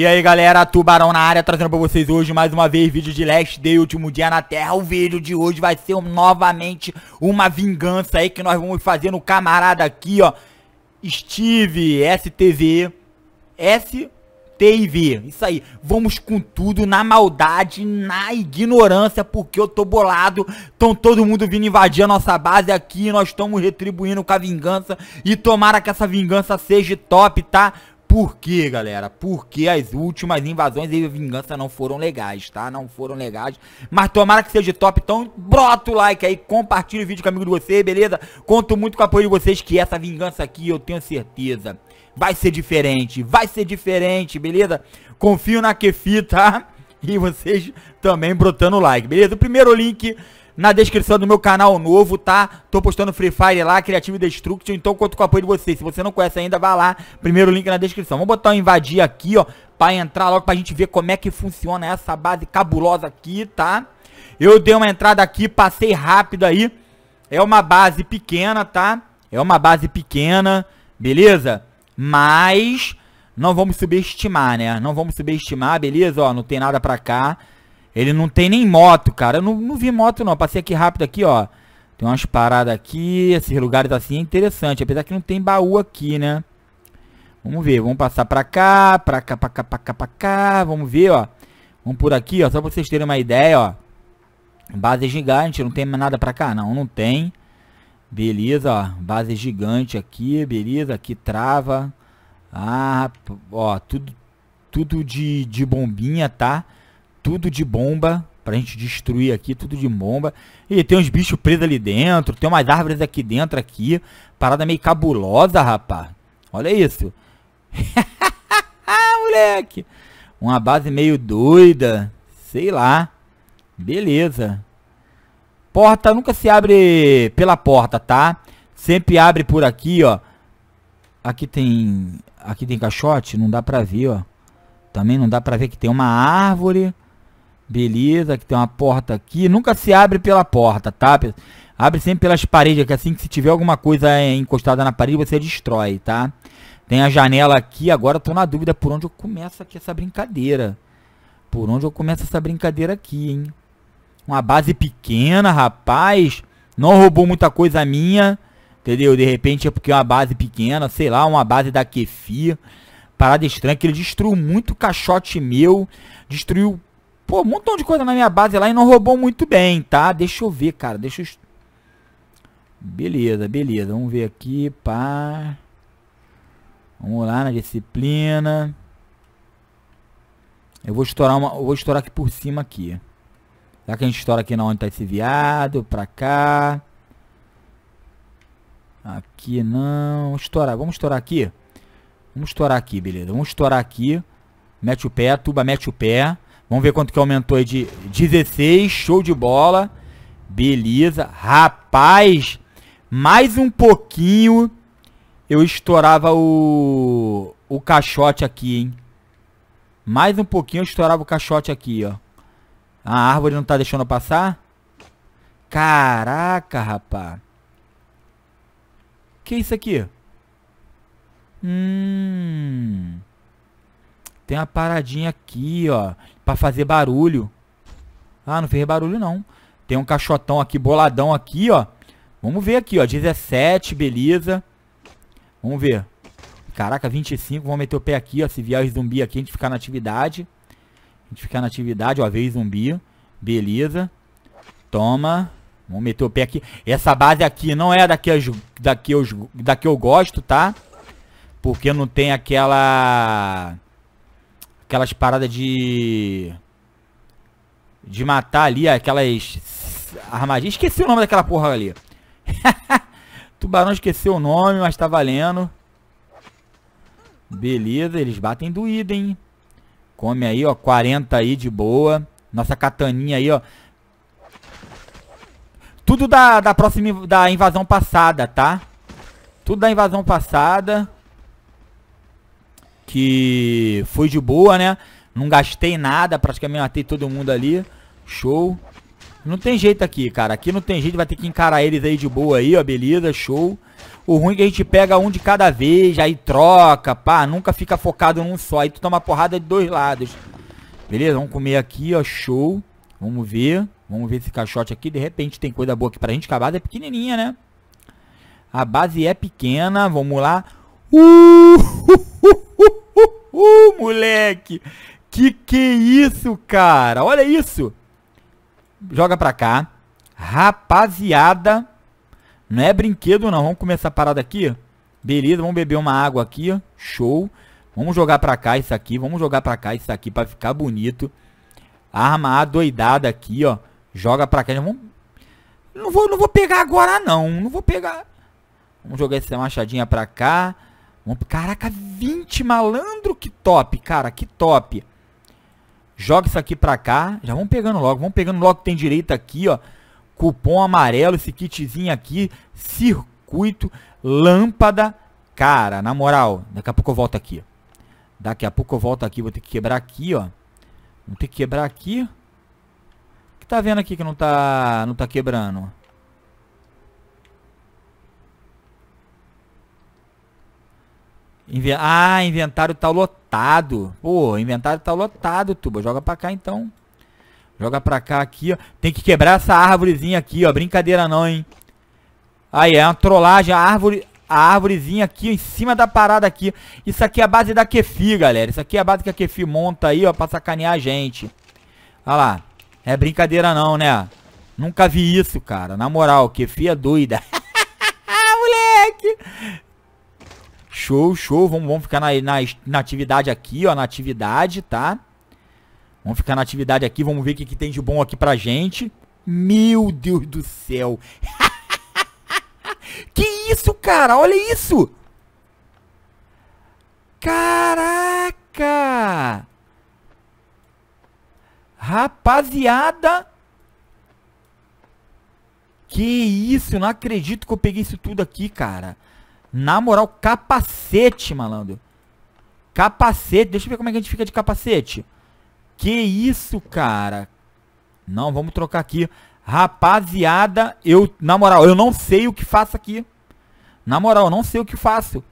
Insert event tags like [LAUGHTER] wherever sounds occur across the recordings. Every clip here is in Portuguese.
E aí galera, Tubarão na área, trazendo pra vocês hoje mais uma vez vídeo de Last Day, último dia na Terra O vídeo de hoje vai ser um, novamente uma vingança aí que nós vamos fazer no camarada aqui, ó Steve, STV, STV, isso aí Vamos com tudo, na maldade, na ignorância, porque eu tô bolado Tão todo mundo vindo invadir a nossa base aqui, nós estamos retribuindo com a vingança E tomara que essa vingança seja top, tá? Por quê, galera? Porque as últimas invasões e vingança não foram legais, tá? Não foram legais. Mas tomara que seja top. Então, brota o like aí, compartilha o vídeo com amigo de você, beleza? Conto muito com o apoio de vocês que essa vingança aqui, eu tenho certeza, vai ser diferente. Vai ser diferente, beleza? Confio na Kefi, tá? E vocês também brotando o like, beleza? O primeiro link na descrição do meu canal novo, tá? Tô postando Free Fire lá, Creative Destruction, então conto com o apoio de vocês. Se você não conhece ainda, vá lá, primeiro link na descrição. Vamos botar um invadir aqui, ó, pra entrar logo pra gente ver como é que funciona essa base cabulosa aqui, tá? Eu dei uma entrada aqui, passei rápido aí. É uma base pequena, tá? É uma base pequena, beleza? Mas não vamos subestimar, né? Não vamos subestimar, beleza? Ó, não tem nada pra cá. Ele não tem nem moto, cara. Eu não, não vi moto, não. Passei aqui rápido aqui, ó. Tem umas paradas aqui. Esses lugares assim é interessante. Apesar que não tem baú aqui, né? Vamos ver. Vamos passar pra cá, pra cá, pra cá, pra cá, pra cá. Vamos ver, ó. Vamos por aqui, ó. Só pra vocês terem uma ideia, ó. Base gigante. Não tem nada pra cá, não. Não tem. Beleza, ó. Base gigante aqui. Beleza. Aqui trava. Ah, ó. Tudo, tudo de, de bombinha, Tá? tudo de bomba pra gente destruir aqui, tudo de bomba. E tem uns bichos presos ali dentro, tem umas árvores aqui dentro aqui. Parada meio cabulosa, rapá. Olha isso. [LAUGHS] Moleque. Uma base meio doida. Sei lá. Beleza. Porta nunca se abre pela porta, tá? Sempre abre por aqui, ó. Aqui tem... Aqui tem caixote, não dá pra ver, ó. Também não dá pra ver que tem uma árvore... Beleza, que tem uma porta aqui. Nunca se abre pela porta, tá? Abre sempre pelas paredes, que assim que se tiver alguma coisa é, encostada na parede, você destrói, tá? Tem a janela aqui, agora tô na dúvida por onde eu começo aqui essa brincadeira. Por onde eu começo essa brincadeira aqui, hein? Uma base pequena, rapaz. Não roubou muita coisa minha, entendeu? De repente é porque é uma base pequena, sei lá, uma base da kefir Parada estranha, que ele destruiu muito caixote meu. Destruiu Pô, um montão de coisa na minha base lá e não roubou muito bem, tá? Deixa eu ver, cara. Deixa eu... Beleza, beleza. Vamos ver aqui, pá. Vamos lá na disciplina. Eu vou estourar uma... Eu vou estourar aqui por cima aqui. Será que a gente estoura aqui na onde tá esse viado? Pra cá. Aqui não. Estourar. Vamos estourar aqui? Vamos estourar aqui, beleza. Vamos estourar aqui. Mete o pé, tuba, mete o pé. Vamos ver quanto que aumentou aí de 16, show de bola. Beleza, rapaz, mais um pouquinho eu estourava o, o caixote aqui, hein. Mais um pouquinho eu estourava o caixote aqui, ó. A árvore não tá deixando passar? Caraca, O Que é isso aqui? Hum. Tem uma paradinha aqui, ó para fazer barulho. Ah, não fez barulho não. Tem um caixotão aqui, boladão aqui, ó. Vamos ver aqui, ó. 17, beleza. Vamos ver. Caraca, 25. Vamos meter o pé aqui, ó. Se vier os zumbi aqui, a gente ficar na atividade. A gente ficar na atividade, ó. Veio zumbi. Beleza. Toma. Vamos meter o pé aqui. Essa base aqui não é da que, eu, da que eu, da que eu gosto, tá? Porque não tem aquela aquelas paradas de. De matar ali, aquelas armadilhas. Esqueci o nome daquela porra ali. [LAUGHS] Tubarão esqueceu o nome, mas tá valendo. Beleza, eles batem doído, hein? Come aí, ó, 40 aí de boa. Nossa cataninha aí, ó. Tudo da, da próxima, da invasão passada, tá? Tudo da invasão passada que foi de boa, né? Não gastei nada, praticamente matei todo mundo ali. Show. Não tem jeito aqui, cara. Aqui não tem jeito, vai ter que encarar eles aí de boa aí, ó. Beleza, show. O ruim é que a gente pega um de cada vez, aí troca, pá. Nunca fica focado num só. Aí tu toma porrada de dois lados. Beleza, vamos comer aqui, ó. Show. Vamos ver. Vamos ver esse caixote aqui. De repente tem coisa boa aqui pra gente, que a base é pequenininha, né? A base é pequena. Vamos lá. Uh! [LAUGHS] Uh, moleque! Que que é isso, cara? Olha isso! Joga pra cá. Rapaziada. Não é brinquedo, não. Vamos começar a parada aqui. Beleza, vamos beber uma água aqui. Show. Vamos jogar pra cá isso aqui. Vamos jogar pra cá isso aqui pra ficar bonito. Arma adoidada aqui, ó. Joga pra cá. Vamos... Não, vou, não vou pegar agora, não. Não vou pegar... Vamos jogar essa machadinha pra cá. Caraca, 20 malandro, que top, cara, que top. Joga isso aqui pra cá, já vamos pegando logo, vamos pegando logo que tem direito aqui, ó. Cupom amarelo, esse kitzinho aqui, circuito, lâmpada. Cara, na moral, daqui a pouco eu volto aqui. Daqui a pouco eu volto aqui, vou ter que quebrar aqui, ó. Vou ter que quebrar aqui. O que tá vendo aqui que não tá, não tá quebrando, ó? Inve ah, inventário tá lotado. Pô, inventário tá lotado, Tuba. Joga pra cá então. Joga pra cá aqui, ó. Tem que quebrar essa árvorezinha aqui, ó. Brincadeira não, hein. Aí, é uma trollagem. A árvore... A árvorezinha aqui em cima da parada aqui. Isso aqui é a base da Kefi, galera. Isso aqui é a base que a Kefi monta aí, ó, pra sacanear a gente. Olha lá. É brincadeira não, né? Nunca vi isso, cara. Na moral, Kefi é doida. [LAUGHS] Ah, moleque! Show, show. Vamos, vamos ficar na, na, na atividade aqui, ó. Na atividade, tá? Vamos ficar na atividade aqui. Vamos ver o que, que tem de bom aqui pra gente. Meu Deus do céu. [LAUGHS] que isso, cara? Olha isso. Caraca. Rapaziada. Que isso, não acredito que eu peguei isso tudo aqui, cara. Na moral, capacete, malandro. Capacete. Deixa eu ver como é que a gente fica de capacete. Que isso, cara. Não, vamos trocar aqui. Rapaziada, eu... Na moral, eu não sei o que faço aqui. Na moral, eu não sei o que faço.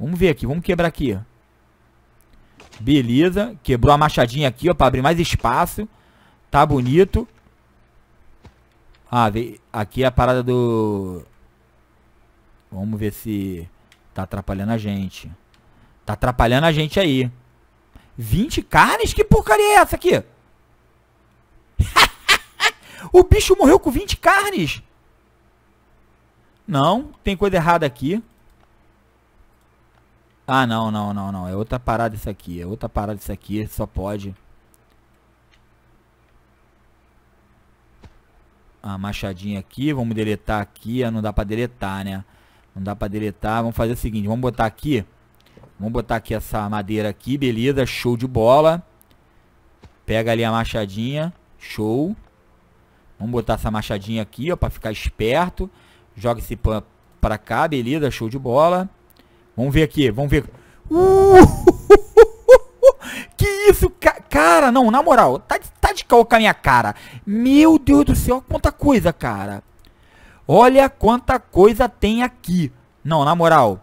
Vamos ver aqui, vamos quebrar aqui. Beleza. Quebrou a machadinha aqui, ó, pra abrir mais espaço. Tá bonito. Ah, aqui é a parada do... Vamos ver se tá atrapalhando a gente. Tá atrapalhando a gente aí. 20 carnes? Que porcaria é essa aqui? [LAUGHS] o bicho morreu com 20 carnes. Não, tem coisa errada aqui. Ah, não, não, não, não. É outra parada isso aqui. É outra parada isso aqui. Só pode. A machadinha aqui. Vamos deletar aqui. Ah, não dá pra deletar, né? Não dá para deletar. Vamos fazer o seguinte, vamos botar aqui. Vamos botar aqui essa madeira aqui, beleza, show de bola. Pega ali a machadinha, show. Vamos botar essa machadinha aqui, ó, para ficar esperto. Joga esse pan para cá, beleza, show de bola. Vamos ver aqui, vamos ver. Uh! [LAUGHS] Que isso, ca cara, não, na moral, tá de, tá de a minha cara. Meu Deus do céu, quanta coisa, cara. Olha quanta coisa tem aqui. Não, na moral.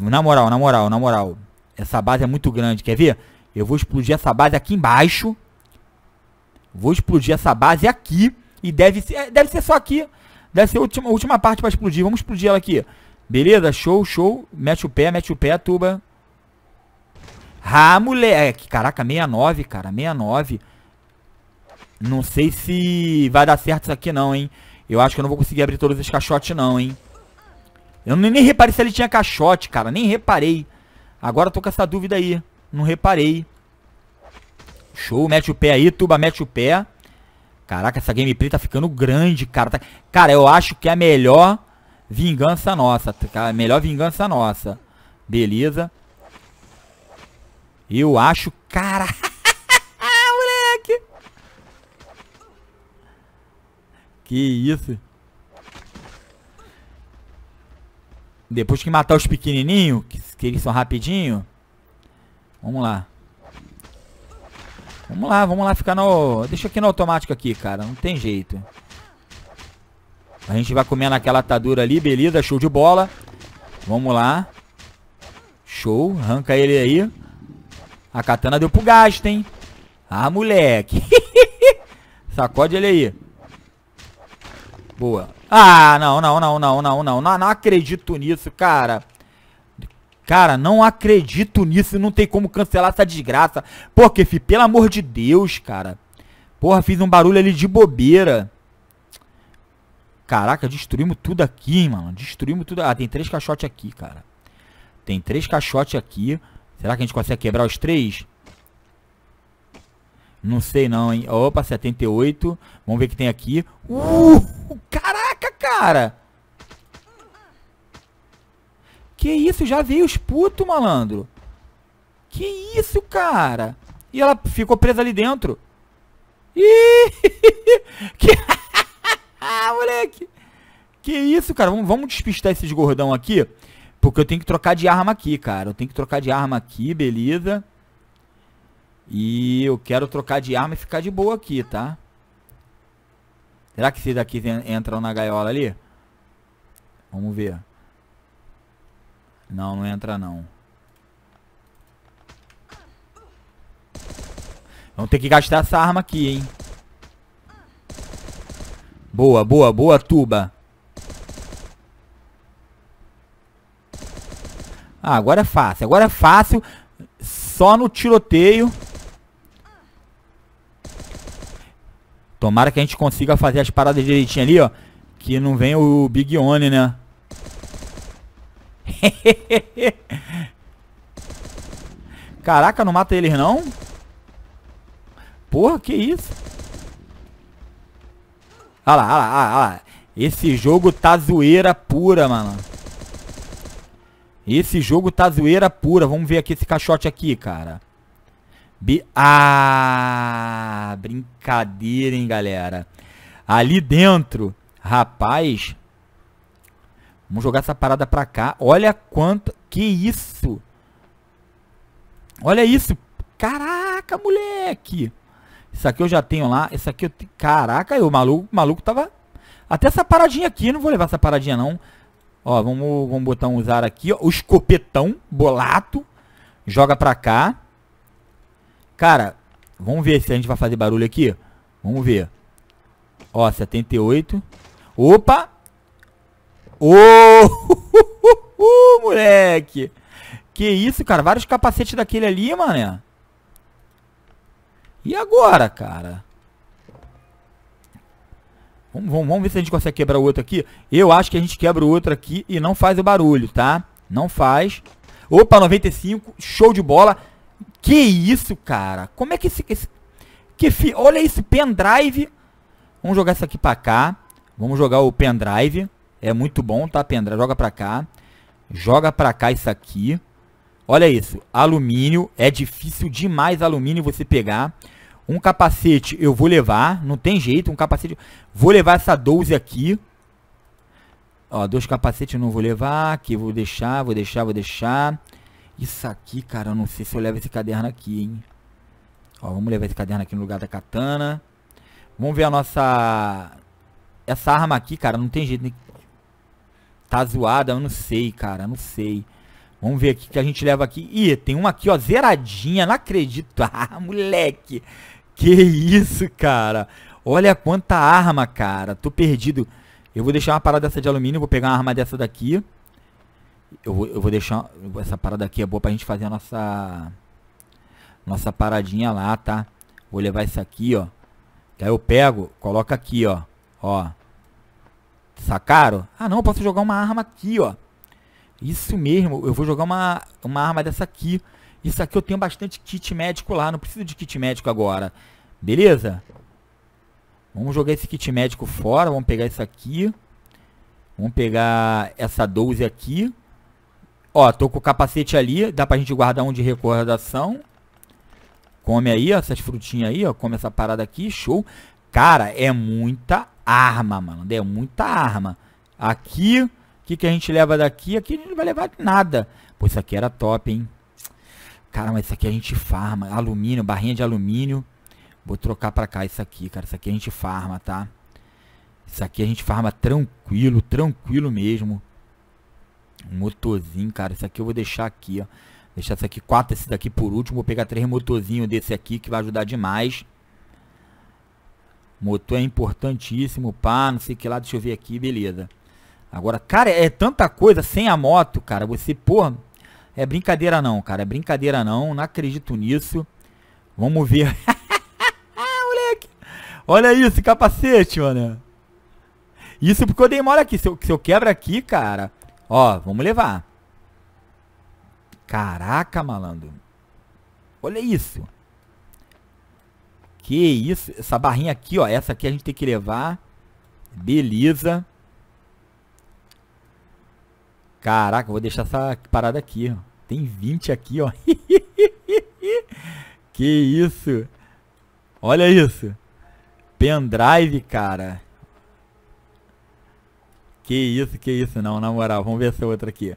Na moral, na moral, na moral. Essa base é muito grande, quer ver? Eu vou explodir essa base aqui embaixo. Vou explodir essa base aqui. E deve ser, é, deve ser só aqui. Deve ser a última, a última parte para explodir. Vamos explodir ela aqui. Beleza? Show, show. Mete o pé, mete o pé, tuba. Ah, moleque. Caraca, 69, cara. 69. Não sei se vai dar certo isso aqui não, hein. Eu acho que eu não vou conseguir abrir todos os caixotes não, hein. Eu nem reparei se ele tinha caixote, cara. Nem reparei. Agora eu tô com essa dúvida aí. Não reparei. Show, mete o pé aí, Tuba, mete o pé. Caraca, essa gameplay tá ficando grande, cara. Tá... Cara, eu acho que é a melhor vingança nossa. Tá, a melhor vingança nossa. Beleza. Eu acho... Caraca. [LAUGHS] Que isso? Depois que matar os pequenininhos, que, que eles são rapidinho. Vamos lá. Vamos lá, vamos lá ficar no... Deixa aqui no automático aqui, cara. Não tem jeito. A gente vai comendo aquela atadura ali. Beleza, show de bola. Vamos lá. Show. Arranca ele aí. A katana deu pro gasto, hein? Ah, moleque. [LAUGHS] Sacode ele aí. Boa. Ah, não, não, não, não, não, não. Não, não acredito nisso, cara. Cara, não acredito nisso. Não tem como cancelar essa desgraça. Porque, fi, pelo amor de Deus, cara. Porra, fiz um barulho ali de bobeira. Caraca, destruímos tudo aqui, mano. Destruímos tudo. Ah, tem três caixotes aqui, cara. Tem três caixotes aqui. Será que a gente consegue quebrar os três? Não sei não, hein? Opa, 78. Vamos ver o que tem aqui. Uh! Caraca, cara! Que isso? Já veio os putos, malandro. Que isso, cara? E ela ficou presa ali dentro. Ih! [LAUGHS] que... [LAUGHS] moleque! Que isso, cara? Vamos, vamos despistar esses gordão aqui. Porque eu tenho que trocar de arma aqui, cara. Eu tenho que trocar de arma aqui, beleza. E eu quero trocar de arma e ficar de boa aqui, tá? Será que esses daqui entram na gaiola ali? Vamos ver. Não, não entra não. Vamos ter que gastar essa arma aqui, hein? Boa, boa, boa, tuba. Ah, agora é fácil. Agora é fácil. Só no tiroteio. Tomara que a gente consiga fazer as paradas direitinho ali, ó. Que não vem o Big One, né? [LAUGHS] Caraca, não mata eles não? Porra, que isso? Olha lá, olha lá, olha lá. Esse jogo tá zoeira pura, mano. Esse jogo tá zoeira pura. Vamos ver aqui esse caixote aqui, cara. Be ah, brincadeira, hein, galera. Ali dentro, rapaz. Vamos jogar essa parada pra cá. Olha quanto. Que isso? Olha isso. Caraca, moleque. Isso aqui eu já tenho lá. Isso aqui eu tenho. Caraca, eu, o maluco, o maluco tava. Até essa paradinha aqui. Não vou levar essa paradinha, não. Ó, vamos, vamos botar um usar aqui. Ó, o escopetão. Bolato. Joga pra cá. Cara, vamos ver se a gente vai fazer barulho aqui. Vamos ver. Ó, 78. Opa! Ô, oh, [LAUGHS] moleque! Que isso, cara? Vários capacetes daquele ali, mané. E agora, cara? Vamos, vamos, vamos ver se a gente consegue quebrar o outro aqui. Eu acho que a gente quebra o outro aqui e não faz o barulho, tá? Não faz. Opa, 95. Show de bola. Que isso, cara? Como é que esse... esse que fi, olha esse pendrive. Vamos jogar isso aqui pra cá. Vamos jogar o pendrive. É muito bom, tá, pendrive? Joga pra cá. Joga pra cá isso aqui. Olha isso. Alumínio. É difícil demais alumínio você pegar. Um capacete eu vou levar. Não tem jeito. Um capacete... Vou levar essa 12 aqui. Ó, dois capacetes eu não vou levar. Aqui vou deixar, vou deixar, vou deixar. Isso aqui, cara, eu não sei se eu levo esse caderno aqui, hein. Ó, vamos levar esse caderno aqui no lugar da katana. Vamos ver a nossa... Essa arma aqui, cara, não tem jeito. Tá zoada, eu não sei, cara, não sei. Vamos ver aqui que a gente leva aqui. Ih, tem uma aqui, ó, zeradinha, não acredito. [LAUGHS] Ah, moleque. Que isso, cara. Olha quanta arma, cara. Tô perdido. Eu vou deixar uma parada dessa de alumínio, vou pegar uma arma dessa daqui. Eu vou, eu vou deixar. Essa parada aqui é boa pra gente fazer a nossa. Nossa paradinha lá, tá? Vou levar isso aqui, ó. Que aí eu pego, coloca aqui, ó. Ó. Sacaram? Ah, não, posso jogar uma arma aqui, ó. Isso mesmo, eu vou jogar uma, uma arma dessa aqui. Isso aqui eu tenho bastante kit médico lá, não preciso de kit médico agora. Beleza? Vamos jogar esse kit médico fora, vamos pegar isso aqui. Vamos pegar essa 12 aqui. Ó, tô com o capacete ali, dá pra gente guardar um de recordação. Come aí, ó, essas frutinhas aí, ó, come essa parada aqui, show. Cara, é muita arma, mano, é muita arma. Aqui, o que, que a gente leva daqui? Aqui a gente não vai levar nada. Pô, isso aqui era top, hein. Cara, mas isso aqui a gente farma, alumínio, barrinha de alumínio. Vou trocar pra cá isso aqui, cara, isso aqui a gente farma, tá? Isso aqui a gente farma tranquilo, tranquilo mesmo motorzinho, cara. Isso aqui eu vou deixar aqui, ó. Deixar isso aqui, quatro esses daqui por último. Vou pegar três motorzinhos desse aqui, que vai ajudar demais. Motor é importantíssimo, pá, não sei que lá. Deixa eu ver aqui, beleza. Agora, cara, é tanta coisa sem a moto, cara. Você, porra, é brincadeira não, cara. É brincadeira não. Não acredito nisso. Vamos ver. [LAUGHS] Moleque. Olha isso, capacete, mano. Isso porque eu dei mole aqui. Se eu, se eu quebra aqui, cara, Ó, vamos levar. Caraca, malandro. Olha isso. Que isso. Essa barrinha aqui, ó. Essa aqui a gente tem que levar. Beleza. Caraca, vou deixar essa parada aqui, ó. Tem 20 aqui, ó. [LAUGHS] que isso. Olha isso. Pendrive, cara. Que isso, que isso, não, na moral. Vamos ver essa outra aqui.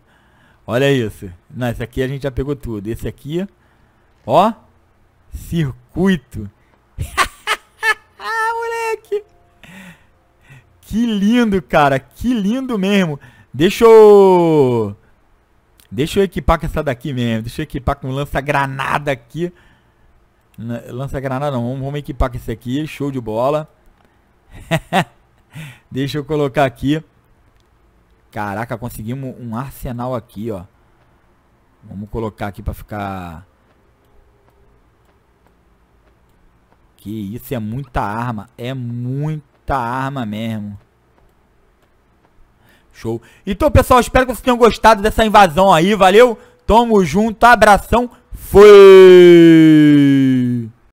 Olha isso. Não, esse aqui a gente já pegou tudo. Esse aqui, ó. Circuito. [LAUGHS] Moleque. Que lindo, cara. Que lindo mesmo. Deixa eu... Deixa eu equipar com essa daqui mesmo. Deixa eu equipar com lança-granada aqui. Lança-granada não. vamos equipar com esse aqui. Show de bola. [LAUGHS] Deixa eu colocar aqui. Caraca, conseguimos um arsenal aqui, ó. Vamos colocar aqui pra ficar... Que isso, é muita arma. É muita arma mesmo. Show. Então, pessoal, espero que vocês tenham gostado dessa invasão aí, valeu? Tamo junto, abração, fui!